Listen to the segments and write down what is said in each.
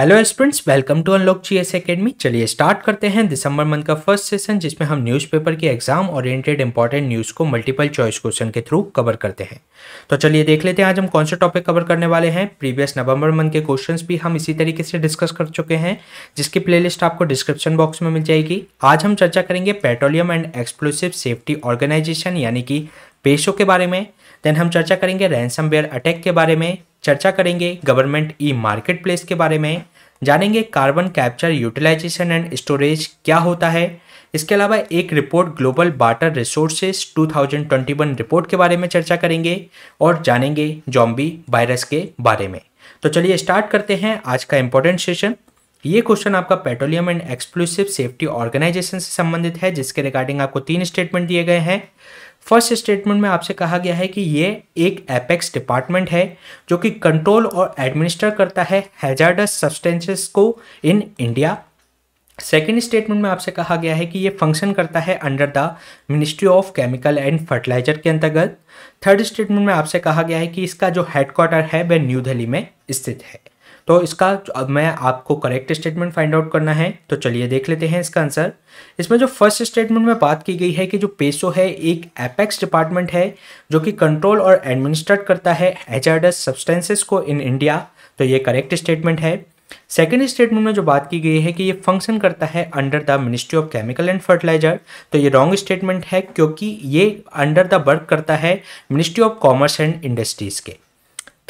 hello students welcome to unlock S academy चलिए start करते हैं दिसंबर मंथ का फर्स्ट सेशन जिसमें हम न्यूज़पेपर के एग्जाम ओरिएंटेड इंपॉर्टेंट न्यूज़ को मल्टीपल चॉइस क्वेश्चन के थ्रू कवर करते हैं तो चलिए देख लेते हैं आज हम कौन सा टॉपिक कवर करने वाले हैं प्रीवियस नवंबर मंथ के क्वेश्चन भी हम इसी तरीके से डिस्कस कर चुके हैं जिसकी प्ले आपको डिस्क्रिप्शन बॉक्स में मिल जाएगी आज हम चर्चा करेंगे petroleum and explosive safety organisation यानी कि पेशों के बारे में देन हम चर्चा करेंगे रैनसम अटैक के बारे में चर्चा करेंगे गवर्नमेंट ई मार्केट प्लेस के बारे में जानेंगे carbon capture utilisation and storage क्या होता है इसके अलावा एक report global water resources 2021 report के बारे में चर्चा करेंगे और जानेंगे जॉम्बी वायरस के बारे में तो चलिए स्टार्ट करते हैं आज का इम्पोर्टेंट सेशन ये क्वेश्चन आपका petroleum and exclusive safety organisation से संबंधित है जिसके रिगार्डिंग आपको तीन स्टेटमेंट दिए गए हैं फर्स्ट स्टेटमेंट में आपसे कहा गया है कि ये एक एपेक्स डिपार्टमेंट है जो कि कंट्रोल और एडमिनिस्टर करता है हैजार्डस सब्सटेंसेस को इन इंडिया सेकेंड स्टेटमेंट में आपसे कहा गया है कि ये फंक्शन करता है under the ministry of chemical and fertiliser के अंतर्गत थर्ड स्टेटमेंट में आपसे कहा गया है कि इसका जो हेडक्वार्टर है वह न्यू दिल्ली में स्थित है तो इसका अब मैं आपको करेक्ट स्टेटमेंट फाइंड आउट करना है तो चलिए देख लेते हैं इसका आंसर इसमें जो फर्स्ट स्टेटमेंट में बात की गई है कि जो पेसो है एक एपेक्स डिपार्टमेंट है जो कि कंट्रोल और एडमिनिस्ट्रेट करता है एचआरडस सब्सटेंसेस को इन इंडिया तो ये करेक्ट स्टेटमेंट है सेकेंड स्टेटमेंट में जो बात की गई है कि ये फंक्शन करता है under the ministry of chemical and fertiliser तो ये रॉन्ग स्टेटमेंट है क्योंकि ये अंडर द वर्क करता है ministry of commerce and industries के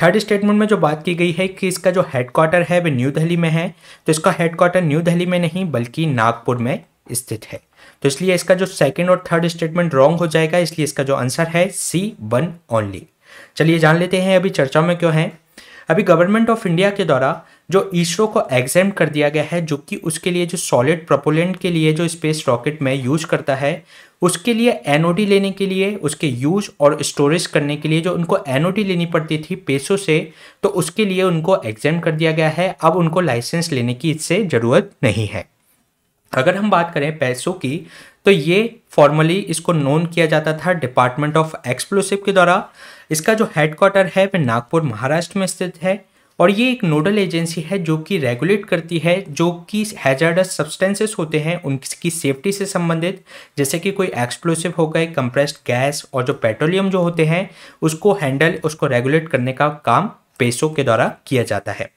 थर्ड स्टेटमेंट में जो बात की गई है कि इसका जो हेडक्वार्टर है वह न्यू दिल्ली में है तो इसका हेडक्वार्टर न्यू दिल्ली में नहीं बल्कि नागपुर में स्थित है तो इसलिए इसका जो सेकंड और थर्ड स्टेटमेंट रॉन्ग हो जाएगा इसलिए इसका जो आंसर है सी वन ओनली चलिए जान लेते हैं अभी चर्चा में क्यों है अभी गवर्नमेंट ऑफ इंडिया के द्वारा जो इसरो को एग्जाम कर दिया गया है जो कि उसके लिए जो सॉलिड प्रोपोलेंट के लिए जो स्पेस रॉकेट में यूज करता है उसके लिए एनओडी लेने के लिए उसके यूज और स्टोरेज करने के लिए जो उनको एनओडी लेनी पड़ती थी पैसों से तो उसके लिए उनको एग्जाम कर दिया गया है अब उनको लाइसेंस लेने की इससे ज़रूरत नहीं है अगर हम बात करें पैसों की तो ये फॉर्मली इसको नोन किया जाता था डिपार्टमेंट ऑफ एक्सप्लोसिव के द्वारा इसका जो हेडक्वार्टर है वह नागपुर महाराष्ट्र में स्थित है और ये एक नोडल एजेंसी है जो कि रेगुलेट करती है जो कि हैजार्डस सब्सटेंसेस होते हैं उनकी सेफ्टी से संबंधित जैसे कि कोई एक्सप्लोसिव हो गए कंप्रेस्ड गैस और जो पेट्रोलियम जो होते हैं उसको हैंडल उसको रेगुलेट करने का काम पेशों के द्वारा किया जाता है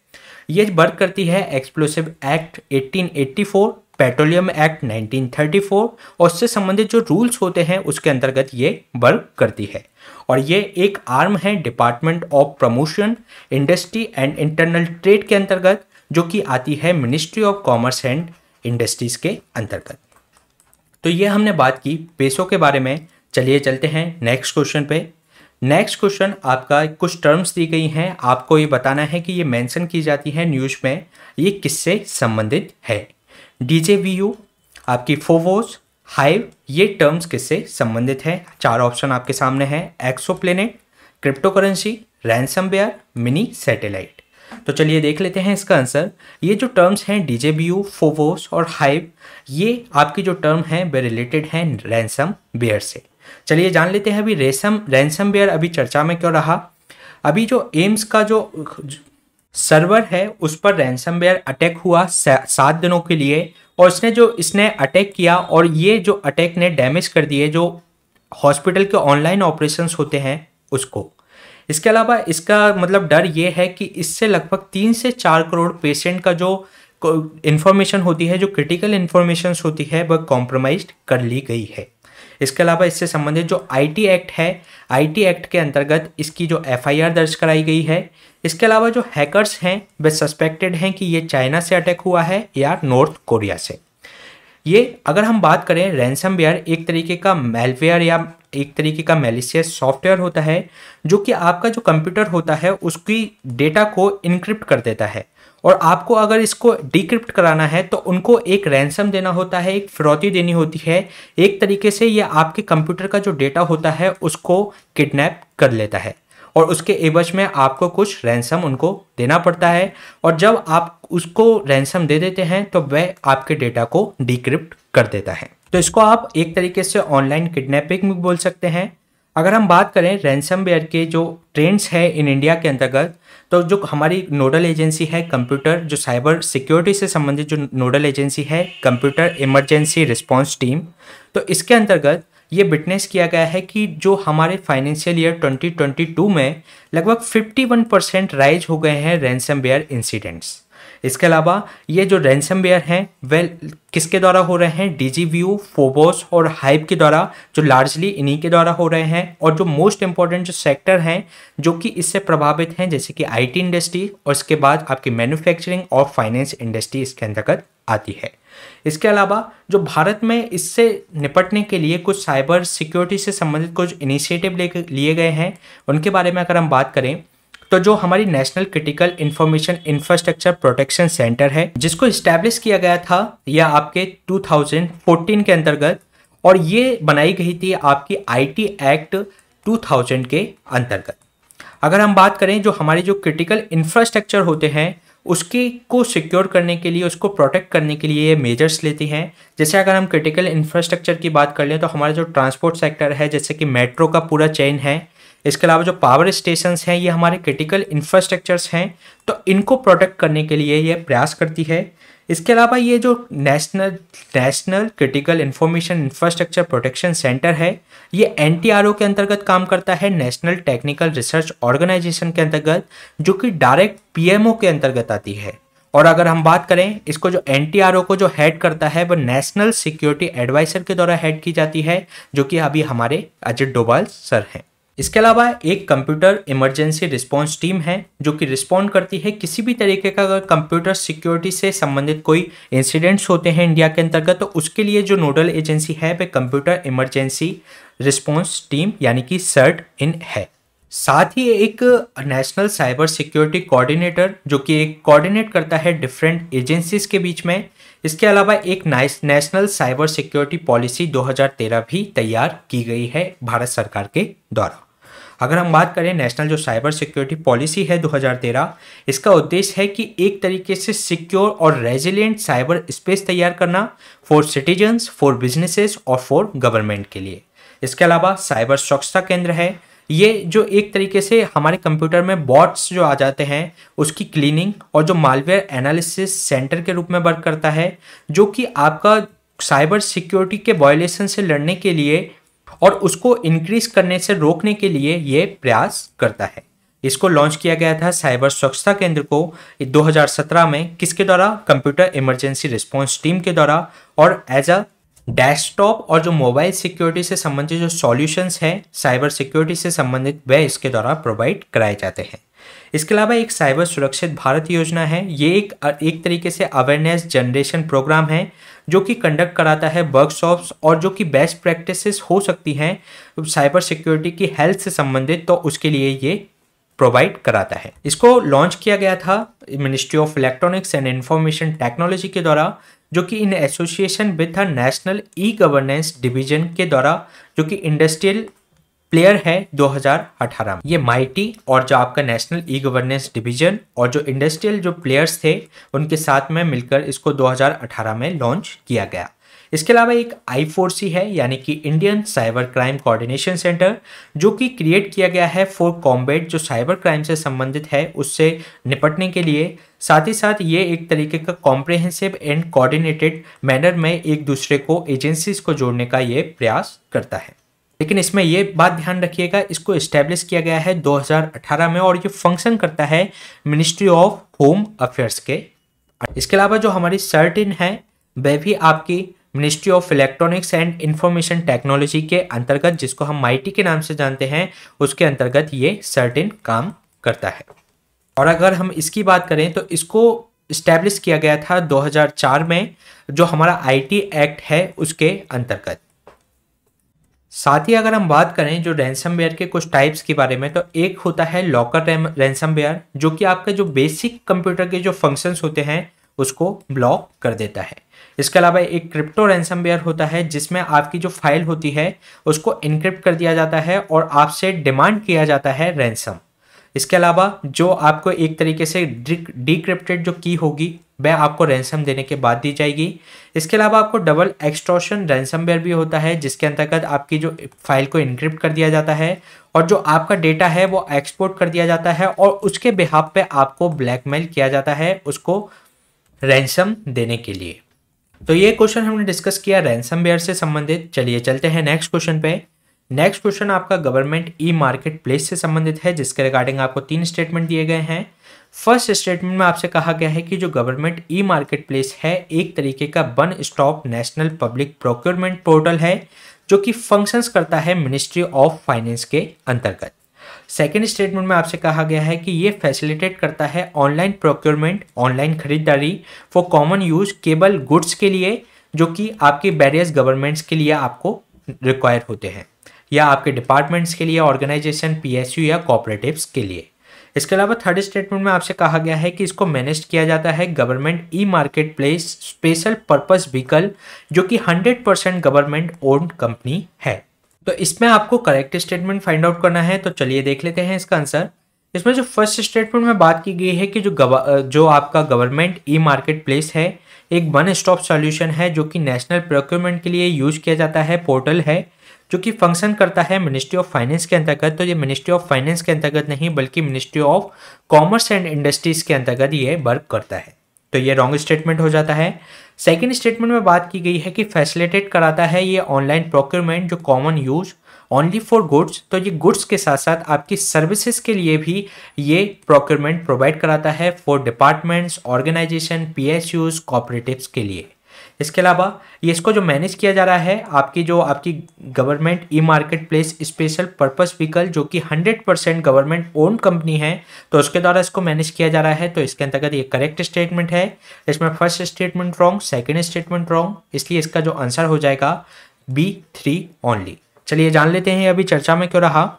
ये वर्क करती है एक्सप्लोसिव एक्ट 1884 पेट्रोलियम एक्ट 1934 और उससे संबंधित जो रूल्स होते हैं उसके अंतर्गत ये वर्क करती है और ये एक आर्म है department of promotion industry and internal trade के अंतर्गत जो कि आती है ministry of commerce and industries के अंतर्गत तो ये हमने बात की पेशों के बारे में चलिए चलते हैं नेक्स्ट क्वेश्चन पे नेक्स्ट क्वेश्चन आपका कुछ टर्म्स दी गई हैं आपको ये बताना है कि ये मेंशन की जाती है न्यूज़ में ये किससे संबंधित है यू आपकी फोवोस हाइव ये टर्म्स किससे संबंधित हैं चार ऑप्शन आपके सामने हैं exoplanet cryptocurrency bare mini satellite तो चलिए देख लेते हैं इसका आंसर ये जो टर्म्स हैं बी यू फोवोस और हाइव ये आपकी जो टर्म है वे रिलेटेड हैं रैनसम बेयर से चलिए जान लेते हैं अभी रेसम रैनसम बेयर अभी चर्चा में क्यों रहा अभी जो एम्स का जो सर्वर है उस पर रैनसम अटैक हुआ सात दिनों के लिए और इसने जो इसने अटैक किया और ये जो अटैक ने डैमेज कर दिए जो हॉस्पिटल के ऑनलाइन ऑपरेशंस होते हैं उसको इसके अलावा इसका मतलब डर ये है कि इससे लगभग तीन से चार करोड़ पेशेंट का जो इन्फॉर्मेशन होती है जो क्रिटिकल इन्फॉर्मेशन होती है वह कॉम्प्रोमाइज कर ली गई है इसके अलावा इससे संबंधित जो आईटी एक्ट है आईटी एक्ट के अंतर्गत इसकी जो एफआईआर दर्ज कराई गई है इसके अलावा जो हैकर्स हैं वे सस्पेक्टेड हैं कि ये चाइना से अटैक हुआ है या नॉर्थ कोरिया से ये अगर हम बात करें रैनसम वेयर एक तरीके का मेलवेयर या एक तरीके का मेलिशियस सॉफ्टवेयर होता है जो कि आपका जो कंप्यूटर होता है उसकी डेटा को इनक्रिप्ट कर देता है और आपको अगर इसको डिक्रिप्ट कराना है तो उनको एक रैंसम देना होता है एक फिरौती देनी होती है एक तरीके से ये आपके कंप्यूटर का जो डेटा होता है उसको किडनैप कर लेता है और उसके एवज में आपको कुछ रैंसम उनको देना पड़ता है और जब आप उसको रैंसम दे देते हैं तो वह आपके डेटा को डिक्रिप्ट कर देता है तो इसको आप एक तरीके से ऑनलाइन किडनैपिंग भी बोल सकते हैं अगर हम बात करें बेयर के जो ट्रेंड्स है इन इंडिया के अंतर्गत तो जो हमारी नोडल एजेंसी है कंप्यूटर जो साइबर सिक्योरिटी से संबंधित जो नोडल एजेंसी है कंप्यूटर इमरजेंसी रिस्पांस टीम तो इसके अंतर्गत ये विटनेस किया गया है कि जो हमारे फाइनेंशियल ईयर 2022 में लगभग 51 परसेंट राइज हो गए हैं रैनसम बेयर इंसिडेंट्स इसके अलावा ये जो रैनसम बेयर हैं वेल किसके द्वारा हो रहे हैं डी जी व्यू फोबोस और हाइप के द्वारा जो लार्जली इन्हीं के द्वारा हो रहे हैं और जो मोस्ट इंपॉर्टेंट जो सेक्टर हैं जो कि इससे प्रभावित हैं जैसे कि आईटी इंडस्ट्री और इसके बाद आपकी मैन्युफैक्चरिंग और फाइनेंस इंडस्ट्री इसके अंतर्गत आती है इसके अलावा जो भारत में इससे निपटने के लिए कुछ साइबर सिक्योरिटी से संबंधित कुछ इनिशिएटिव ले लिए गए हैं उनके बारे में अगर हम बात करें तो जो हमारी national critical information infrastructure protection centre है जिसको इस्टेब्लिश किया गया था या आपके 2014 के अंतर्गत और ये बनाई गई थी आपकी आईटी एक्ट 2000 के अंतर्गत अगर हम बात करें जो हमारे जो क्रिटिकल इंफ्रास्ट्रक्चर होते हैं उसके को सिक्योर करने के लिए उसको प्रोटेक्ट करने के लिए ये मेजर्स लेती हैं जैसे अगर हम क्रिटिकल इंफ्रास्ट्रक्चर की बात कर लें तो हमारा जो ट्रांसपोर्ट सेक्टर है जैसे कि मेट्रो का पूरा चेन है इसके अलावा जो पावर स्टेशन हैं ये हमारे क्रिटिकल इंफ्रास्ट्रक्चर्स हैं तो इनको प्रोटेक्ट करने के लिए ये प्रयास करती है इसके अलावा ये जो national national critical information infrastructure protection centre है ये एन के अंतर्गत काम करता है नेशनल टेक्निकल रिसर्च ऑर्गेनाइजेशन के अंतर्गत जो कि डायरेक्ट पी के अंतर्गत आती है और अगर हम बात करें इसको जो एन को जो हेड करता है वो नेशनल सिक्योरिटी एडवाइजर के द्वारा हेड की जाती है जो कि अभी हमारे अजित डोभाल सर हैं इसके अलावा एक कंप्यूटर इमरजेंसी रिस्पांस टीम है जो कि रिस्पॉन्ड करती है किसी भी तरीके का अगर कंप्यूटर सिक्योरिटी से संबंधित कोई इंसिडेंट्स होते हैं इंडिया के अंतर्गत तो उसके लिए जो नोडल एजेंसी है वह कंप्यूटर इमरजेंसी रिस्पॉन्स टीम यानी कि सर्ट इन है साथ ही एक नेशनल साइबर सिक्योरिटी कोऑर्डिनेटर जो कि एक कोऑर्डिनेट करता है डिफरेंट एजेंसीज के बीच में इसके अलावा एक नेशनल साइबर सिक्योरिटी पॉलिसी 2013 भी तैयार की गई है भारत सरकार के द्वारा अगर हम बात करें नेशनल जो साइबर सिक्योरिटी पॉलिसी है 2013 इसका उद्देश्य है कि एक तरीके से सिक्योर और रेजिलियंट साइबर स्पेस तैयार करना फॉर सिटीजन्स फॉर बिजनेसेस और फॉर गवर्नमेंट के लिए इसके अलावा साइबर सुरक्षा केंद्र है ये जो एक तरीके से हमारे कंप्यूटर में बॉट्स जो आ जाते हैं उसकी क्लीनिंग और जो मालवेयर एनालिसिस सेंटर के रूप में वर्क करता है जो कि आपका साइबर सिक्योरिटी के वायलेशन से लड़ने के लिए और उसको इंक्रीज करने से रोकने के लिए ये प्रयास करता है इसको लॉन्च किया गया था साइबर स्वच्छता केंद्र को 2017 में किसके द्वारा कंप्यूटर इमरजेंसी रिस्पांस टीम के द्वारा और एज अ डेस्कटॉप और जो मोबाइल सिक्योरिटी से संबंधित जो सॉल्यूशंस हैं साइबर सिक्योरिटी से संबंधित वह इसके द्वारा प्रोवाइड कराए जाते हैं इसके अलावा एक साइबर सुरक्षित भारत योजना है ये एक एक तरीके से अवेयरनेस जनरेशन प्रोग्राम है जो कि कंडक्ट कराता है वर्कशॉप्स और जो कि बेस्ट प्रैक्टिसेस हो सकती हैं साइबर सिक्योरिटी की हेल्थ से संबंधित तो उसके लिए ये प्रोवाइड कराता है इसको लॉन्च किया गया था ministry of electronics and information technology के द्वारा जो कि in association with the national e governance division के द्वारा जो कि इंडस्ट्रियल प्लेयर है 2018 में ये माइटी और जो आपका नेशनल ई गवर्नेंस डिवीजन और जो इंडस्ट्रियल जो प्लेयर्स थे उनके साथ में मिलकर इसको 2018 में लॉन्च किया गया इसके अलावा एक आई है यानी कि Indian cyber crime coordination centre जो कि क्रिएट किया गया है फॉर कॉम्बेट जो साइबर क्राइम से संबंधित है उससे निपटने के लिए साथ ही साथ ये एक तरीके का कॉम्प्रिहेंसिव एंड कोऑर्डिनेटेड मैनर में एक दूसरे को एजेंसीज को जोड़ने का ये प्रयास करता है लेकिन इसमें ये बात ध्यान रखिएगा इसको इस्टेब्लिश किया गया है 2018 में और ये फंक्शन करता है मिनिस्ट्री ऑफ होम अफेयर्स के इसके अलावा जो हमारी सर्टिन है वह भी आपकी ministry of electronics and information technology के अंतर्गत जिसको हम माइटी के नाम से जानते हैं उसके अंतर्गत ये सर्टिन काम करता है और अगर हम इसकी बात करें तो इसको इस्टेब्लिश किया गया था 2004 में जो हमारा आईटी एक्ट है उसके अंतर्गत साथ ही अगर हम बात करें जो वेयर के कुछ टाइप्स के बारे में तो एक होता है लॉकर रैंसमवेयर जो कि आपके जो बेसिक कंप्यूटर के जो फंक्शंस होते हैं उसको ब्लॉक कर देता है इसके अलावा एक क्रिप्टो वेयर होता है जिसमें आपकी जो फाइल होती है उसको इनक्रिप्ट कर दिया जाता है और आपसे डिमांड किया जाता है रैनसम इसके अलावा जो आपको एक तरीके से डिक्रिप्टेड जो की होगी वह आपको रैंसम देने के बाद दी जाएगी इसके अलावा आपको डबल एक्सट्रोशन रैंसमवेयर भी होता है जिसके अंतर्गत आपकी जो फाइल को इनक्रिप्ट कर दिया जाता है और जो आपका डेटा है वो एक्सपोर्ट कर दिया जाता है और उसके बिहाब पे आपको ब्लैकमेल किया जाता है उसको रैंसम देने के लिए तो ये क्वेश्चन हमने डिस्कस किया रैंसमवेयर से संबंधित चलिए चलते हैं नेक्स्ट क्वेश्चन पे नेक्स्ट क्वेश्चन आपका गवर्नमेंट ई मार्केट प्लेस से संबंधित है जिसके रिगार्डिंग आपको तीन स्टेटमेंट दिए गए हैं फर्स्ट स्टेटमेंट में आपसे कहा गया है कि जो गवर्नमेंट ई मार्केट प्लेस है एक तरीके का one stop national public procurement portal है जो कि फंक्शंस करता है मिनिस्ट्री ऑफ फाइनेंस के अंतर्गत सेकेंड स्टेटमेंट में आपसे कहा गया है कि ये फैसिलिटेट करता है ऑनलाइन प्रोक्योरमेंट ऑनलाइन खरीदारी for common use cable goods के लिए जो कि आपके वेरियस गवर्नमेंट्स के लिए आपको रिक्वायर होते हैं या आपके डिपार्टमेंट्स के लिए ऑर्गेनाइजेशन पीएसयू या कॉपरेटिव्स के लिए इसके अलावा थर्ड स्टेटमेंट में आपसे कहा गया है कि इसको मैनेज किया जाता है government e market place special purpose vehicle जो कि 100 परसेंट गवर्नमेंट ओन्ड कंपनी है तो इसमें आपको करेक्ट स्टेटमेंट फाइंड आउट करना है तो चलिए देख लेते हैं इसका आंसर इसमें जो फर्स्ट स्टेटमेंट में बात की गई है कि जो जो आपका गवर्नमेंट ई मार्केट प्लेस है एक वन स्टॉप सॉल्यूशन है जो कि नेशनल प्रोक्योरमेंट के लिए यूज किया जाता है पोर्टल है जो कि फंक्शन करता है मिनिस्ट्री ऑफ फाइनेंस के अंतर्गत तो ये मिनिस्ट्री ऑफ फाइनेंस के अंतर्गत नहीं बल्कि ministry of commerce and industries के अंतर्गत ये वर्क करता है तो ये रॉन्ग स्टेटमेंट हो जाता है सेकेंड स्टेटमेंट में बात की गई है कि फैसिलिटेट कराता है ये ऑनलाइन प्रोक्योरमेंट जो common use only for goods तो ये गुड्स के साथ साथ आपकी सर्विसेज के लिए भी ये प्रोक्योरमेंट प्रोवाइड कराता है for departments organisation P S Us के लिए इसके अलावा ये इसको जो मैनेज किया जा रहा है आपकी जो आपकी government e market place special purpose vehicle जो कि 100 परसेंट गवर्नमेंट ओन कंपनी है तो उसके द्वारा इसको मैनेज किया जा रहा है तो इसके अंतर्गत ये करेक्ट स्टेटमेंट है इसमें first statement wrong second statement wrong इसलिए इसका जो आंसर हो जाएगा बी थ्री ओनली चलिए जान लेते हैं अभी चर्चा में क्यों रहा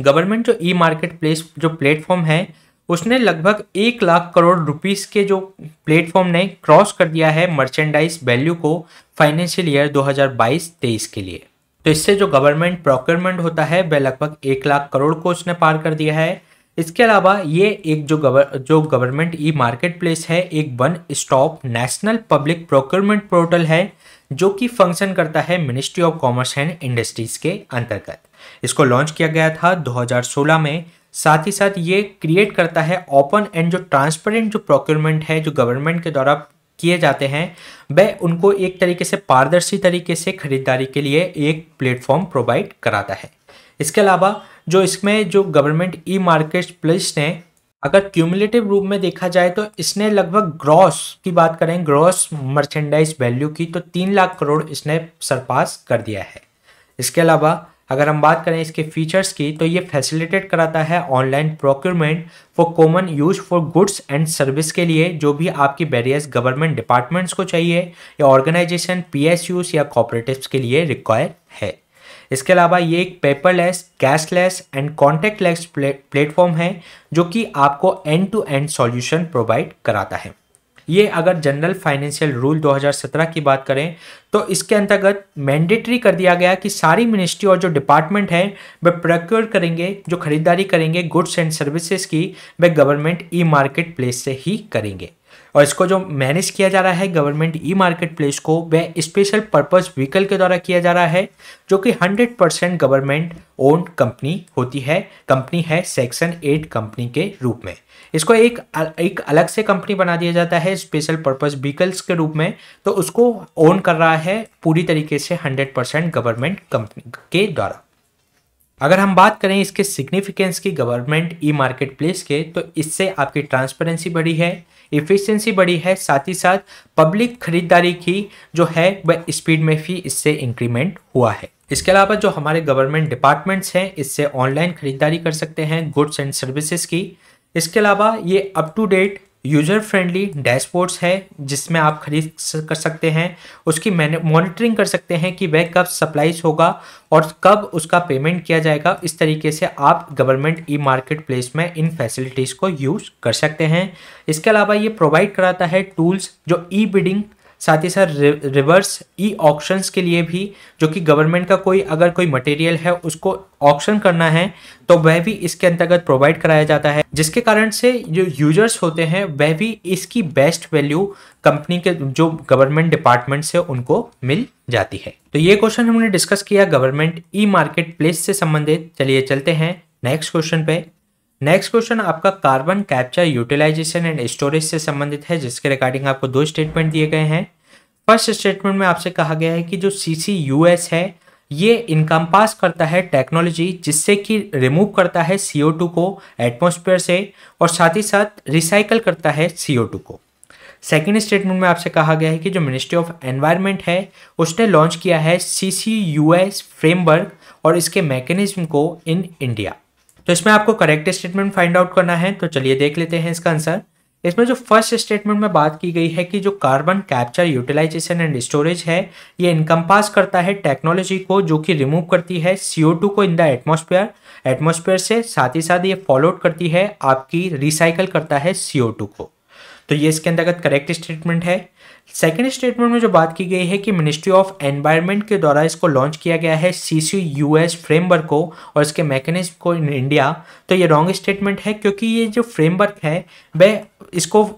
गवर्नमेंट जो ई मार्केट प्लेस जो प्लेटफॉर्म है उसने लगभग एक लाख करोड़ रुपीस के जो प्लेटफॉर्म ने क्रॉस कर दिया है मर्चेंडाइज वैल्यू को फाइनेंशियल ईयर 2022-23 के लिए तो इससे जो गवर्नमेंट प्रोक्योरमेंट होता है वह लगभग एक लाख करोड़ को उसने पार कर दिया है इसके अलावा ये एक जो गवर जो गवर्नमेंट ई मार्केट प्लेस है एक one stop national public procurement portal है जो कि फंक्शन करता है ministry of commerce and industries के अंतर्गत इसको लॉन्च किया गया था 2016 में साथ ही साथ ये क्रिएट करता है ओपन एंड जो ट्रांसपेरेंट जो प्रोक्योरमेंट है जो गवर्नमेंट के द्वारा किए जाते हैं वह उनको एक तरीके से पारदर्शी तरीके से खरीदारी के लिए एक प्लेटफॉर्म प्रोवाइड कराता है इसके अलावा जो इसमें जो गवर्नमेंट ई मार्केट प्लेस ने अगर क्यूमुलेटिव रूप में देखा जाए तो इसने लगभग ग्रॉस की बात करें ग्रॉस मर्चेंडाइज वैल्यू की तो तीन लाख करोड़ इसने सरपास कर दिया है इसके अलावा अगर हम बात करें इसके फीचर्स की तो ये फैसिलिटेट कराता है online procurement for common use for goods and service के लिए जो भी आपकी बैरियर्स गवर्नमेंट डिपार्टमेंट्स को चाहिए या ऑर्गेनाइजेशन पीएसयूज या कॉपरेटिव के लिए रिक्वायर है इसके अलावा ये एक paperless cashless and contactless platform है जो कि आपको end to end solution provide कराता है ये अगर जनरल फाइनेंशियल रूल 2017 की बात करें तो इसके अंतर्गत मैंडेटरी कर दिया गया कि सारी मिनिस्ट्री और जो डिपार्टमेंट है वे प्रोक्योर करेंगे जो खरीदारी करेंगे गुड्स एंड सर्विसेज की वे गवर्नमेंट ई मार्केट प्लेस से ही करेंगे और इसको जो मैनेज किया जा रहा है गवर्नमेंट ई मार्केट प्लेस को वह स्पेशल पर्पज व्हीकल के द्वारा किया जा रहा है जो कि 100 परसेंट गवर्नमेंट ओन कंपनी होती है कंपनी है सेक्शन 8 कंपनी के रूप में इसको एक एक अलग से कंपनी बना दिया जाता है स्पेशल पर्पज व्हीकल्स के रूप में तो उसको ओन कर रहा है पूरी तरीके से हंड्रेड परसेंट गवर्नमेंट कंपनी के द्वारा अगर हम बात करें इसके सिग्निफिकेंस की गवर्नमेंट ई मार्केट प्लेस के तो इससे आपकी ट्रांसपेरेंसी बढ़ी है इफिशियंसी बढ़ी है साथ ही साथ पब्लिक खरीदारी की जो है वह स्पीड में भी इससे इंक्रीमेंट हुआ है इसके अलावा जो हमारे गवर्नमेंट डिपार्टमेंट्स हैं इससे ऑनलाइन खरीदारी कर सकते हैं गुड्स एंड सर्विसेज की इसके अलावा ये up to date user friendly dashboards है जिसमें आप खरीद कर सकते हैं उसकी मॉनिटरिंग कर सकते हैं कि वह कब सप्लाइज होगा और कब उसका पेमेंट किया जाएगा इस तरीके से आप गवर्नमेंट ई मार्केट प्लेस में इन फैसिलिटीज़ को यूज़ कर सकते हैं इसके अलावा ये प्रोवाइड कराता है टूल्स जो ई बिडिंग साथ ही साथ रिवर्स ई ऑक्शंस के लिए भी जो कि गवर्नमेंट का कोई अगर कोई मटेरियल है उसको ऑक्शन करना है तो वह भी इसके अंतर्गत प्रोवाइड कराया जाता है जिसके कारण से जो यूजर्स होते हैं वह भी इसकी बेस्ट वैल्यू कंपनी के जो गवर्नमेंट डिपार्टमेंट से उनको मिल जाती है तो ये क्वेश्चन हमने डिस्कस किया गवर्नमेंट ई मार्केट प्लेस से संबंधित चलिए चलते हैं नेक्स्ट क्वेश्चन पे नेक्स्ट क्वेश्चन आपका carbon capture utilisation and storage से संबंधित है जिसके रिगार्डिंग आपको दो स्टेटमेंट दिए गए हैं फर्स्ट स्टेटमेंट में आपसे कहा गया है कि जो एस है ये इनकम पास करता है टेक्नोलॉजी जिससे कि रिमूव करता है टू को एटमोसफेयर से और साथ ही साथ रिसाइकल करता है टू को सेकेंड स्टेटमेंट में आपसे कहा गया है कि जो मिनिस्ट्री ऑफ एनवायरनमेंट है उसने लॉन्च किया है C C U S framework और इसके मैकेनिज्म को इन इंडिया तो इसमें आपको करेक्ट स्टेटमेंट फाइंड आउट करना है तो चलिए देख लेते हैं इसका आंसर इसमें जो फर्स्ट स्टेटमेंट में बात की गई है कि जो carbon capture utilisation and storage है ये इनकम्पास करता है टेक्नोलॉजी को जो कि रिमूव करती है सीओ टू को इन द एटमोसफेयर एटमोसफेयर से साथ ही साथ ये फॉलोड करती है आपकी रिसाइकल करता है सीओ टू को तो ये इसके अंतर्गत करेक्ट स्टेटमेंट है सेकेंड स्टेटमेंट में जो बात की गई है कि मिनिस्ट्री ऑफ एनवायरनमेंट के द्वारा इसको लॉन्च किया गया है C C U S framework को और इसके मैकेनिज्म को इन इंडिया तो ये रॉन्ग स्टेटमेंट है क्योंकि ये जो फ्रेमवर्क है वह इसको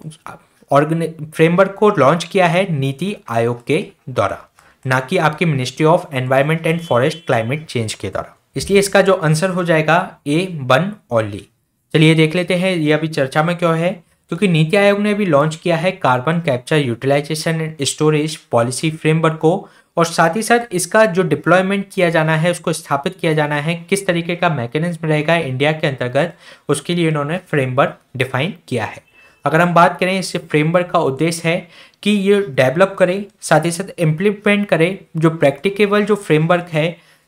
ऑर्गे फ्रेमवर्क को लॉन्च किया है नीति आयोग के द्वारा ना कि आपकी ministry of environment and forest climate change के द्वारा इसलिए इसका जो आंसर हो जाएगा ए वन ओनली चलिए देख लेते हैं ये अभी चर्चा में क्यों है क्योंकि नीति आयोग ने भी लॉन्च किया है carbon capture utilisation and storage policy framework को और साथ ही साथ इसका जो डिप्लॉयमेंट किया जाना है उसको स्थापित किया जाना है किस तरीके का मैकेनिज्म रहेगा इंडिया के अंतर्गत उसके लिए इन्होंने फ्रेमवर्क डिफाइन किया है अगर हम बात करें इस फ्रेमवर्क का उद्देश्य है कि ये डेवलप करें साथ ही साथ इम्प्लीमेंट करें जो प्रैक्टिकेबल जो फ्रेमवर्क है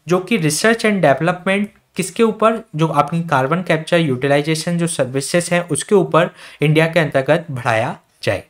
जो कि रिसर्च एंड डेवलपमेंट किसके ऊपर जो अपनी कार्बन कैप्चर यूटिलाइजेशन जो सर्विसेज हैं उसके ऊपर इंडिया के अंतर्गत बढ़ाया जाए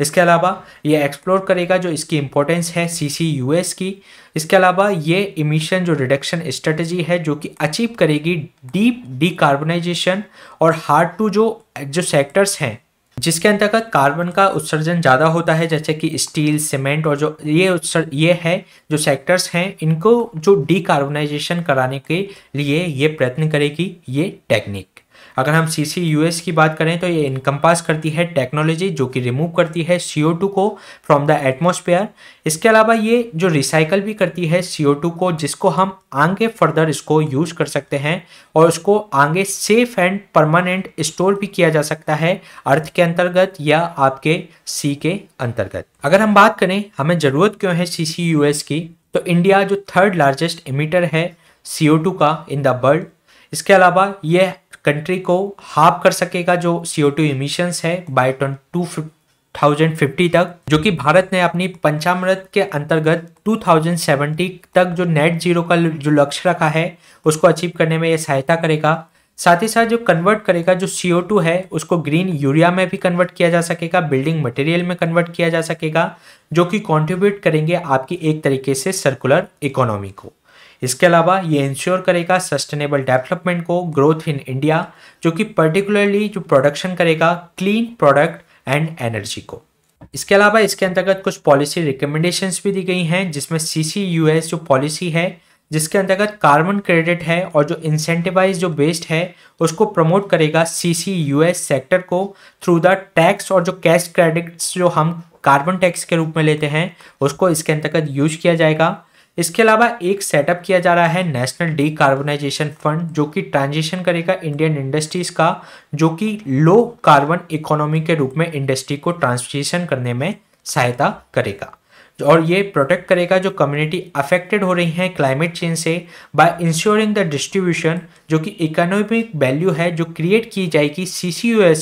इसके अलावा ये एक्सप्लोर करेगा जो इसकी इम्पोर्टेंस है सी सी यू एस की इसके अलावा ये इमिशन जो रिडक्शन स्ट्रेटजी है जो कि अचीव करेगी डीप कार्बोनाइजेशन और हार्ड टू जो जो सेक्टर्स हैं जिसके अंतर्गत कार्बन का उत्सर्जन ज़्यादा होता है जैसे कि स्टील सीमेंट और जो ये उत्सर्ज ये है जो सेक्टर्स हैं इनको जो डी कराने के लिए ये प्रयत्न करेगी ये टेक्निक अगर हम सी सी यू एस की बात करें तो ये इनकम्पास करती है टेक्नोलॉजी जो कि रिमूव करती है सी ओ टू को फ्रॉम द एटमोसफेयर इसके अलावा ये जो रिसाइकल भी करती है सी ओ टू को जिसको हम आगे फर्दर इसको यूज़ कर सकते हैं और उसको आगे सेफ एंड परमानेंट स्टोर भी किया जा सकता है अर्थ के अंतर्गत या आपके सी के अंतर्गत अगर हम बात करें हमें ज़रूरत क्यों है सी सी यू एस की तो इंडिया जो थर्ड लार्जेस्ट इमिटर है सी ओ टू का इन द वर्ल्ड इसके अलावा यह कंट्री को हाफ कर सकेगा जो सी ओ टू इमिशंस है बाई टू थाउजेंड फिफ्टी तक जो कि भारत ने अपनी पंचामृत के अंतर्गत 2070 तक जो नेट जीरो का जो लक्ष्य रखा है उसको अचीव करने में ये सहायता करेगा साथ ही साथ जो कन्वर्ट करेगा जो सी टू है उसको ग्रीन यूरिया में भी कन्वर्ट किया जा सकेगा बिल्डिंग मटेरियल में कन्वर्ट किया जा सकेगा जो कि कंट्रीब्यूट करेंगे आपकी एक तरीके से सर्कुलर इकोनॉमी को इसके अलावा ये इंश्योर करेगा सस्टेनेबल डेवलपमेंट को ग्रोथ इन इंडिया जो कि पर्टिकुलरली जो प्रोडक्शन करेगा क्लीन प्रोडक्ट एंड एनर्जी को इसके अलावा इसके अंतर्गत कुछ पॉलिसी रिकमेंडेशंस भी दी गई हैं जिसमें सी जो पॉलिसी है जिसके अंतर्गत कार्बन क्रेडिट है और जो इंसेंटिवाइज जो बेस्ड है उसको प्रमोट करेगा सी सेक्टर को थ्रू द टैक्स और जो कैश क्रेडिट्स जो हम कार्बन टैक्स के रूप में लेते हैं उसको इसके अंतर्गत यूज किया जाएगा इसके अलावा एक सेटअप किया जा रहा है नेशनल डी कार्बोनाइजेशन फंड जो कि ट्रांजिशन करेगा इंडियन इंडस्ट्रीज का जो कि लो कार्बन इकोनॉमी के रूप में इंडस्ट्री को ट्रांजिशन करने में सहायता करेगा और ये प्रोटेक्ट करेगा जो कम्युनिटी अफेक्टेड हो रही हैं क्लाइमेट चेंज से बाय इंश्योरिंग द डिस्ट्रीब्यूशन जो कि इकोनॉमिक वैल्यू है जो क्रिएट की जाएगी सी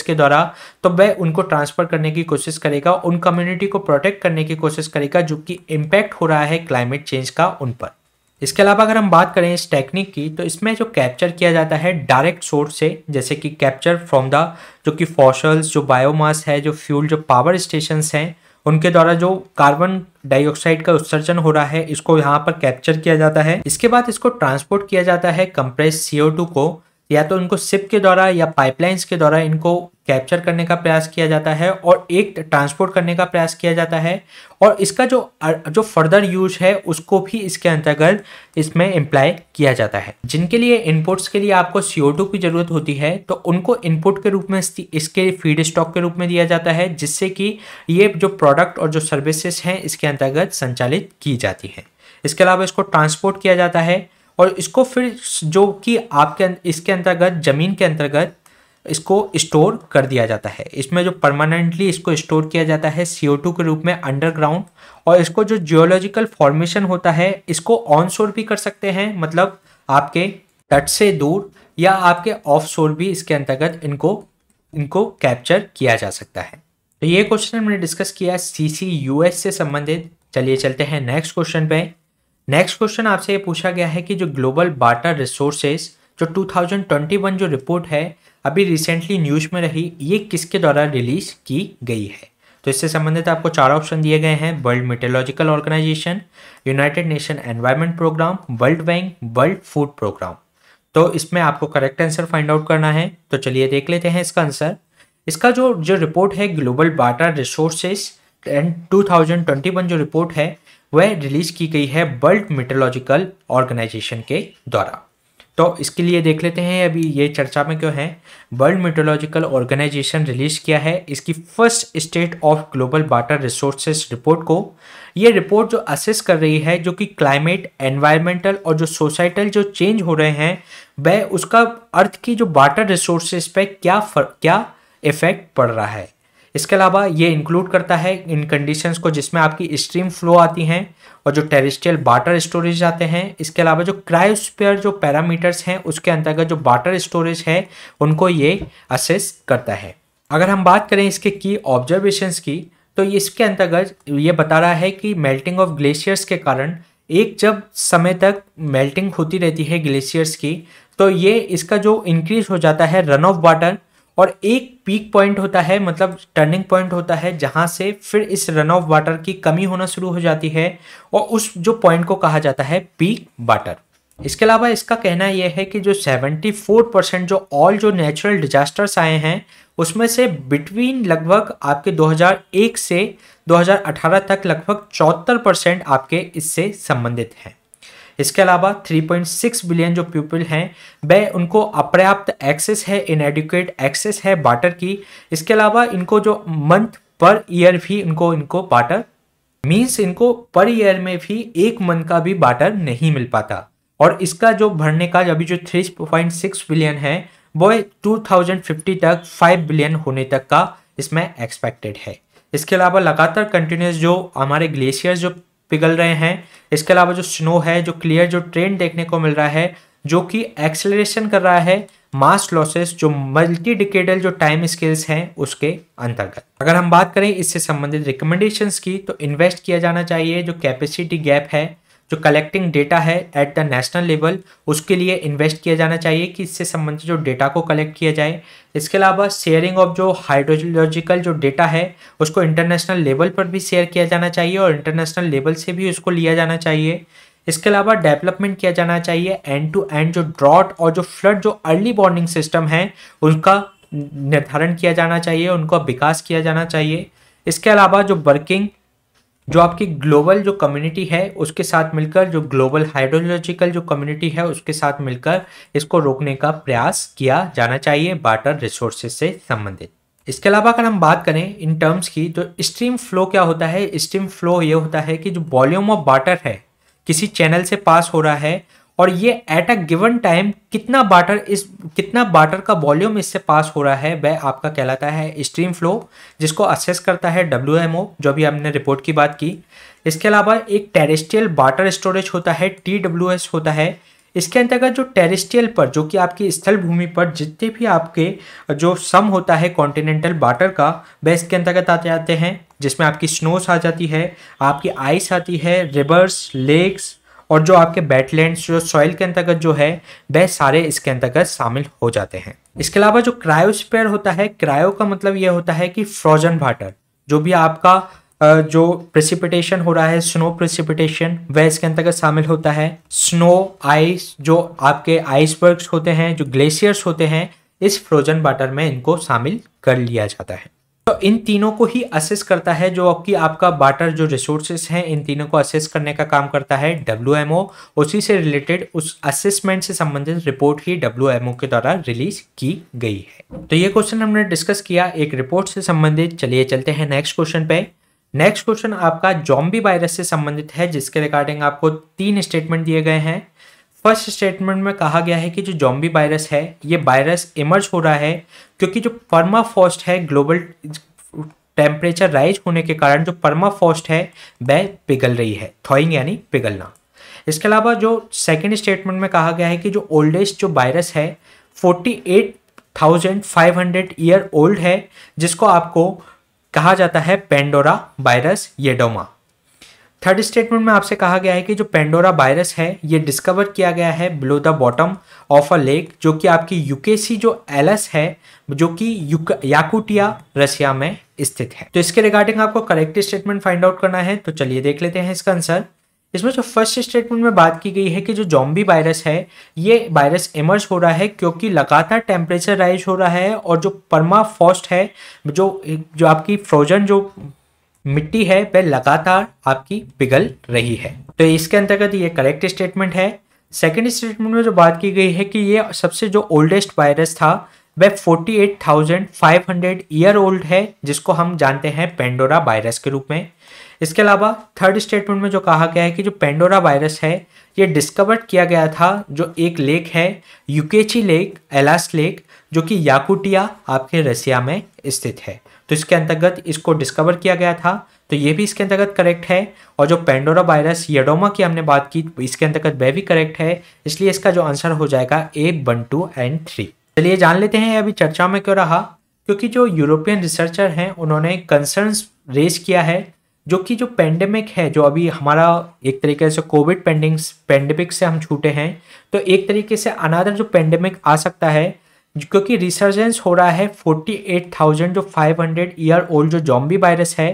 के द्वारा तो वह उनको ट्रांसफ़र करने की कोशिश करेगा उन कम्युनिटी को प्रोटेक्ट करने की कोशिश करेगा जो कि इम्पैक्ट हो रहा है क्लाइमेट चेंज का उन पर इसके अलावा अगर हम बात करें इस टेक्निक की तो इसमें जो कैप्चर किया जाता है डायरेक्ट सोर्स से जैसे कि कैप्चर फ्रॉम द जो कि फॉशल्स जो बायोमास है जो फ्यूल जो पावर स्टेशंस हैं उनके द्वारा जो कार्बन डाइऑक्साइड का उत्सर्जन हो रहा है इसको यहाँ पर कैप्चर किया जाता है इसके बाद इसको ट्रांसपोर्ट किया जाता है कंप्रेस सीओ को या तो इनको सिप के द्वारा या पाइपलाइंस के द्वारा इनको कैप्चर करने का प्रयास किया जाता है और एक ट्रांसपोर्ट करने का प्रयास किया जाता है और इसका जो जो फर्दर यूज है उसको भी इसके अंतर्गत इसमें इम्प्लाई किया जाता है जिनके लिए इनपुट्स के लिए आपको सी की ज़रूरत होती है तो उनको इनपुट के रूप में इसके फीड स्टॉक के रूप में दिया जाता है जिससे कि ये जो प्रोडक्ट और जो सर्विसेस हैं इसके अंतर्गत संचालित की जाती है इसके अलावा इसको ट्रांसपोर्ट किया जाता है और इसको फिर जो कि आपके अं-, इसके अंतर्गत ज़मीन के अंतर्गत इसको स्टोर कर दिया जाता है इसमें जो परमानेंटली इसको स्टोर किया जाता है सी के रूप में अंडरग्राउंड और इसको जो जियोलॉजिकल फॉर्मेशन होता है इसको ऑन शोर भी कर सकते हैं मतलब आपके तट से दूर या आपके ऑफ शोर भी इसके अंतर्गत इनको इनको कैप्चर किया जा सकता है तो ये क्वेश्चन हमने डिस्कस किया सी सी यू एस से संबंधित चलिए चलते हैं नेक्स्ट क्वेश्चन पे नेक्स्ट क्वेश्चन आपसे ये पूछा गया है कि जो ग्लोबल बाटा रिसोर्सेज जो 2021 जो रिपोर्ट है अभी रिसेंटली न्यूज़ में रही ये किसके द्वारा रिलीज की गई है तो इससे संबंधित आपको चार ऑप्शन दिए गए हैं world meteorological organisation united nation environment programme world bank world food programme तो इसमें आपको करेक्ट आंसर फाइंड आउट करना है तो चलिए देख लेते हैं इसका आंसर इसका जो जो रिपोर्ट है ग्लोबल बाटा रिसोर्सेज एंड टू जो रिपोर्ट है वह रिलीज की गई है वर्ल्ड मेट्रोलॉजिकल ऑर्गेनाइजेशन के द्वारा तो इसके लिए देख लेते हैं अभी ये चर्चा में क्यों है वर्ल्ड मेट्रोलॉजिकल ऑर्गेनाइजेशन रिलीज किया है इसकी first state of global water resources report को ये रिपोर्ट जो असेस कर रही है जो कि क्लाइमेट एनवायरमेंटल और जो सोसाइटल जो चेंज हो रहे हैं वह उसका अर्थ की जो वाटर रिसोर्सेज पर क्या फर, क्या इफेक्ट पड़ रहा है इसके अलावा ये इंक्लूड करता है इन कंडीशंस को जिसमें आपकी स्ट्रीम फ्लो आती हैं और जो टेरिस्टियल वाटर स्टोरेज आते हैं इसके अलावा जो क्रायोस्पियर जो पैरामीटर्स हैं उसके अंतर्गत जो वाटर स्टोरेज है उनको ये असेस करता है अगर हम बात करें इसके की ऑब्जर्वेशंस की तो इसके अंतर्गत ये बता रहा है कि मेल्टिंग ऑफ ग्लेशियर्स के कारण एक जब समय तक मेल्टिंग होती रहती है ग्लेशियर्स की तो ये इसका जो इंक्रीज हो जाता है रन ऑफ वाटर और एक पीक पॉइंट होता है मतलब टर्निंग पॉइंट होता है जहाँ से फिर इस रन ऑफ वाटर की कमी होना शुरू हो जाती है और उस जो पॉइंट को कहा जाता है पीक वाटर इसके अलावा इसका कहना यह है कि जो 74 परसेंट जो ऑल जो नेचुरल डिजास्टर्स आए हैं उसमें से बिटवीन लगभग आपके 2001 से 2018 तक लगभग चौहत्तर परसेंट आपके इससे संबंधित हैं इसके अलावा 3.6 बिलियन जो पीपल हैं वे उनको अपर्याप्त एक्सेस है इनएडिक्वेट एक्सेस है वाटर की इसके अलावा इनको जो मंथ पर ईयर भी इनको इनको वाटर मीन्स इनको पर ईयर में भी एक मंथ का भी वाटर नहीं मिल पाता और इसका जो भरने का अभी जो 3.6 बिलियन है वो 2050 तक 5 बिलियन होने तक का इसमें एक्सपेक्टेड है इसके अलावा लगातार कंटिन्यूस जो हमारे ग्लेशियर जो पिघल रहे हैं इसके अलावा जो स्नो है जो क्लियर जो ट्रेंड देखने को मिल रहा है जो कि एक्सेलरेशन कर रहा है मास लॉसेस जो मल्टी डिकेडल जो टाइम स्केल्स हैं उसके अंतर्गत अगर हम बात करें इससे संबंधित रिकमेंडेशंस की तो इन्वेस्ट किया जाना चाहिए जो कैपेसिटी गैप है जो कलेक्टिंग डेटा है एट द नेशनल लेवल उसके लिए इन्वेस्ट किया जाना चाहिए कि इससे संबंधित जो डेटा को कलेक्ट किया जाए इसके अलावा शेयरिंग ऑफ जो हाइड्रोलॉजिकल जो डेटा है उसको इंटरनेशनल लेवल पर भी शेयर किया जाना चाहिए और इंटरनेशनल लेवल से भी उसको लिया जाना चाहिए इसके अलावा डेवलपमेंट किया जाना चाहिए एंड टू एंड जो ड्रॉट और जो फ्लड जो अर्ली बॉर्निंग सिस्टम है उनका निर्धारण किया जाना चाहिए उनका विकास किया जाना चाहिए इसके अलावा जो वर्किंग जो आपकी ग्लोबल जो कम्युनिटी है उसके साथ मिलकर जो ग्लोबल हाइड्रोलॉजिकल जो कम्युनिटी है उसके साथ मिलकर इसको रोकने का प्रयास किया जाना चाहिए वाटर रिसोर्सेज से संबंधित इसके अलावा अगर हम बात करें इन टर्म्स की तो स्ट्रीम फ्लो क्या होता है स्ट्रीम फ्लो ये होता है कि जो वॉल्यूम ऑफ वाटर है किसी चैनल से पास हो रहा है और ये एट अ गिवन टाइम कितना बाटर इस कितना बाटर का वॉल्यूम इससे पास हो रहा है वह आपका कहलाता है स्ट्रीम फ्लो जिसको असेस करता है डब्ल्यू जो भी हमने रिपोर्ट की बात की इसके अलावा एक टेरेस्ट्रियल वाटर स्टोरेज होता है टी होता है इसके अंतर्गत जो टेरेस्ट्रियल पर जो कि आपकी स्थल भूमि पर जितने भी आपके जो सम होता है कॉन्टिनेंटल वाटर का वह इसके अंतर्गत आते जाते हैं जिसमें आपकी स्नोस आ जाती है आपकी आइस आती है रिवर्स लेक्स और जो आपके बैटलैंड जो सॉइल के अंतर्गत जो है वह सारे इसके अंतर्गत शामिल हो जाते हैं इसके अलावा जो क्रायोस्पेयर होता है क्रायो का मतलब यह होता है कि फ्रोजन वाटर जो भी आपका जो प्रेसिपिटेशन हो रहा है स्नो प्रेसिपिटेशन वह इसके अंतर्गत शामिल होता है स्नो आइस जो आपके आइसबर्ग्स होते हैं जो ग्लेशियर्स होते हैं इस फ्रोजन वाटर में इनको शामिल कर लिया जाता है तो इन तीनों को ही असेस करता है जो आपकी आपका वाटर जो रिसोर्सेस हैं इन तीनों को असेस करने का काम करता है डब्ल्यू उसी से रिलेटेड उस असेसमेंट से संबंधित रिपोर्ट ही डब्ल्यू के द्वारा रिलीज की गई है तो ये क्वेश्चन हमने डिस्कस किया एक रिपोर्ट से संबंधित चलिए चलते हैं नेक्स्ट क्वेश्चन पे नेक्स्ट क्वेश्चन आपका जॉम्बी वायरस से संबंधित है जिसके रिगार्डिंग आपको तीन स्टेटमेंट दिए गए हैं फर्स्ट स्टेटमेंट में कहा गया है कि जो जॉम्बी वायरस है ये वायरस इमर्ज हो रहा है क्योंकि जो पर्माफॉस्ट है ग्लोबल टेम्परेचर राइज होने के कारण जो पर्माफॉस्ट है वह पिघल रही है थॉइंग यानी पिघलना इसके अलावा जो सेकेंड स्टेटमेंट में कहा गया है कि जो ओल्डेस्ट जो वायरस है forty eight thousand five hundred year old है जिसको आपको कहा जाता है Pandora virus Yedoma third statement में आपसे कहा गया है कि जो पेंडोरा वायरस है ये डिस्कवर किया गया है below the bottom of a lake जो कि आपकी यूकेसी जो एलस है जो कि याकूटिया रशिया में स्थित है तो इसके रिगार्डिंग आपको करेक्ट स्टेटमेंट फाइंड आउट करना है तो चलिए देख लेते हैं इसका आंसर इसमें जो फर्स्ट स्टेटमेंट में बात की गई है कि जो जॉम्बी वायरस है ये वायरस इमर्ज हो रहा है क्योंकि लगातार टेम्परेचर राइज हो रहा है और जो परमा फॉस्ट है जो जो आपकी फ्रोजन जो मिट्टी है वह लगातार आपकी पिघल रही है तो इसके अंतर्गत ये करेक्ट स्टेटमेंट है सेकेंड स्टेटमेंट में जो बात की गई है कि ये सबसे जो ओल्डेस्ट वायरस था वह 48,500 ईयर ओल्ड है जिसको हम जानते हैं पेंडोरा वायरस के रूप में इसके अलावा थर्ड स्टेटमेंट में जो कहा गया है कि जो पेंडोरा वायरस है ये डिस्कवर्ड किया गया था जो एक लेक है यूकेची लेक एलास लेक जो कि याकुटिया आपके रसिया में स्थित है तो इसके अंतर्गत इसको डिस्कवर किया गया था तो ये भी इसके अंतर्गत करेक्ट है और जो पेंडोरा वायरस येडोमा की हमने बात की इसके अंतर्गत वह भी करेक्ट है इसलिए इसका जो आंसर हो जाएगा A one two and three चलिए जान लेते हैं अभी चर्चा में क्यों रहा क्योंकि जो यूरोपियन रिसर्चर हैं उन्होंने कंसर्न रेज किया है जो कि जो पेंडेमिक है जो अभी हमारा एक तरीके से कोविड पेंडिंग्स पेंडेमिक से हम छूटे हैं तो एक तरीके से अनादर जो पेंडेमिक आ सकता है क्योंकि रिसर्जेंस हो रहा है 48,000 जो 500 ईयर ओल्ड जो जॉम्बी वायरस है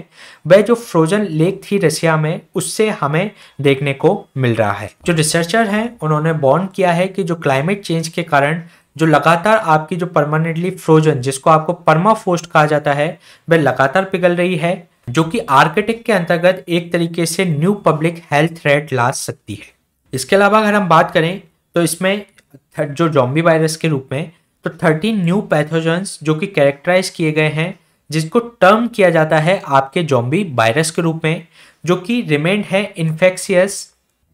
वह जो फ्रोजन लेक थी रशिया में उससे हमें देखने को मिल रहा है जो रिसर्चर हैं उन्होंने बॉन्ड किया है कि जो क्लाइमेट चेंज के कारण जो लगातार आपकी जो परमानेंटली फ्रोजन जिसको आपको परमा फोस्ट कहा जाता है वह लगातार पिघल रही है जो कि आर्किटेक्ट के अंतर्गत एक तरीके से न्यू पब्लिक हेल्थ थ्रेट ला सकती है इसके अलावा अगर हम बात करें तो इसमें जो जॉम्बी वायरस के रूप में तो थर्टीन न्यू पैथोजेंस जो कि कैरेक्टराइज किए गए हैं जिसको टर्म किया जाता है आपके जॉम्बी वायरस के रूप में जो कि रिमेंड है इन्फेक्शियस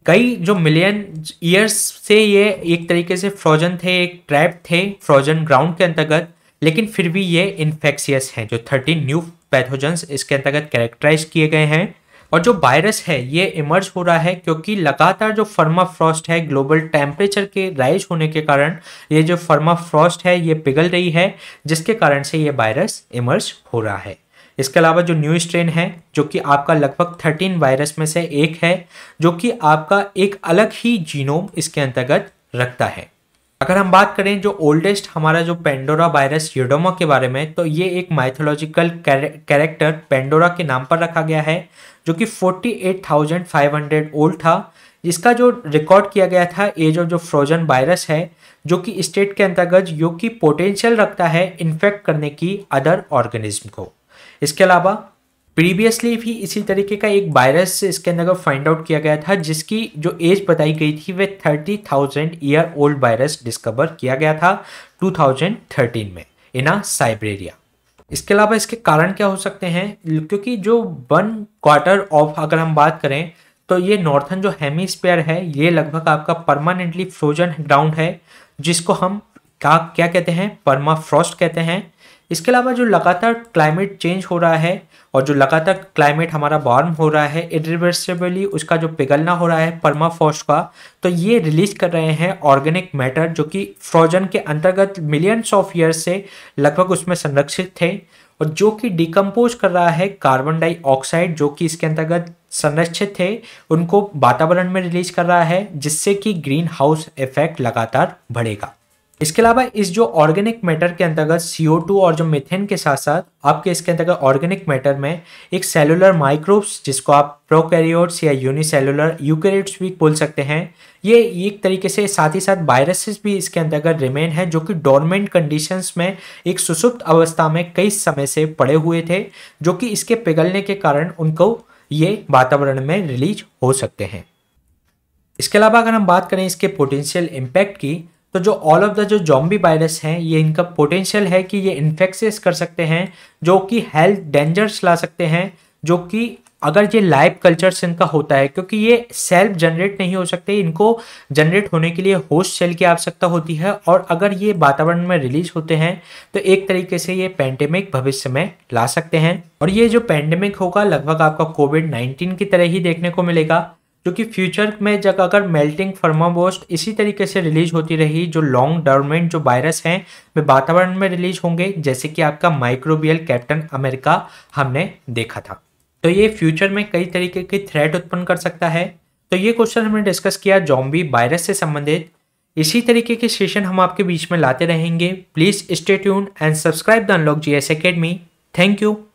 कई जो मिलियन ईयर्स से ये एक तरीके से फ्रोजन थे एक ट्रैप थे फ्रोजन ग्राउंड के अंतर्गत लेकिन फिर भी ये इन्फेक्शियस हैं जो थर्टीन न्यू पैथोजेंस इसके अंतर्गत कैरेक्टराइज किए गए हैं और जो वायरस है ये इमर्ज हो रहा है क्योंकि लगातार जो फर्मा फ्रॉस्ट है ग्लोबल टेम्परेचर के राइज होने के कारण ये जो फर्मा फ्रॉस्ट है ये पिघल रही है जिसके कारण से ये वायरस इमर्ज हो रहा है इसके अलावा जो न्यू स्ट्रेन है जो कि आपका लगभग थर्टीन वायरस में से एक है जो कि आपका एक अलग ही जीनोम इसके अंतर्गत रखता है अगर हम बात करें जो ओल्डेस्ट हमारा जो पेंडोरा वायरस यूडोमा के बारे में तो ये एक माइथोलॉजिकल कैरेक्टर पेंडोरा के नाम पर रखा गया है जो कि 48,500 ओल्ड था जिसका जो रिकॉर्ड किया गया था ये जो जो फ्रोजन वायरस है जो कि स्टेट के अंतर्गत जो कि पोटेंशियल रखता है इन्फेक्ट करने की अदर ऑर्गेनिज्म को इसके अलावा प्रीवियसली भी इसी तरीके का एक वायरस इसके अंदर फाइंड आउट किया गया था जिसकी जो एज बताई गई थी वह thirty thousand year old virus discover किया गया था 2013 में इना साइब्रेरिया इसके अलावा इसके कारण क्या हो सकते हैं क्योंकि जो वन क्वार्टर ऑफ अगर हम बात करें तो ये नॉर्थन जो हेमिस्फेयर है ये लगभग आपका परमानेंटली फ्रोजन ग्राउंड है जिसको हम क्या क्या कहते हैं परमा फ्रॉस्ट कहते हैं इसके अलावा जो लगातार क्लाइमेट चेंज हो रहा है और जो लगातार क्लाइमेट हमारा वार्म हो रहा है इरिवर्सिबली उसका जो पिघलना हो रहा है परमाफोस्ट का तो ये रिलीज कर रहे हैं ऑर्गेनिक मैटर जो कि फ्रोजन के अंतर्गत मिलियंस ऑफ ईयर्स से लगभग उसमें संरक्षित थे और जो कि डिकम्पोज कर रहा है कार्बन डाइऑक्साइड जो कि इसके अंतर्गत संरक्षित थे उनको वातावरण में रिलीज कर रहा है जिससे कि ग्रीन हाउस इफेक्ट लगातार बढ़ेगा इसके अलावा इस जो ऑर्गेनिक मैटर के अंतर्गत CO2 और जो मिथेन के साथ साथ आपके इसके अंतर्गत ऑर्गेनिक मैटर में एक सेलुलर माइक्रोब्स जिसको आप प्रोकैरियोट्स या यूनिसेलुलर यूकेरियोट्स भी बोल सकते हैं ये एक तरीके से साथ ही साथ वायरसेस भी इसके अंतर्गत रिमेन है जो कि डोरमेंट कंडीशंस में एक सुसुप्त अवस्था में कई समय से पड़े हुए थे जो कि इसके पिघलने के कारण उनको ये वातावरण में रिलीज हो सकते हैं इसके अलावा अगर हम बात करें इसके पोटेंशियल इम्पैक्ट की तो जो ऑल ऑफ द जो जॉम्बी वायरस हैं ये इनका पोटेंशियल है कि ये इन्फेक्शस कर सकते हैं जो कि हेल्थ डेंजर्स ला सकते हैं जो कि अगर ये लाइव से इनका होता है क्योंकि ये सेल्फ जनरेट नहीं हो सकते इनको जनरेट होने के लिए होस्ट सेल की आवश्यकता होती है और अगर ये वातावरण में रिलीज होते हैं तो एक तरीके से ये पैंडेमिक भविष्य में ला सकते हैं और ये जो पैंडेमिक होगा लगभग आपका कोविड 19 की तरह ही देखने को मिलेगा जो कि फ्यूचर में जब अगर मेल्टिंग फर्माबोस्ट इसी तरीके से रिलीज होती रही जो लॉन्ग डर्मेंट जो वायरस हैं वे वातावरण में रिलीज होंगे जैसे कि आपका माइक्रोबियल कैप्टन अमेरिका हमने देखा था तो ये फ्यूचर में कई तरीके की थ्रेट उत्पन्न कर सकता है तो ये क्वेश्चन हमने डिस्कस किया जॉम्बी वायरस से संबंधित इसी तरीके के सेशन हम आपके बीच में लाते रहेंगे please stay tune and subscribe the unlock G S academy thank you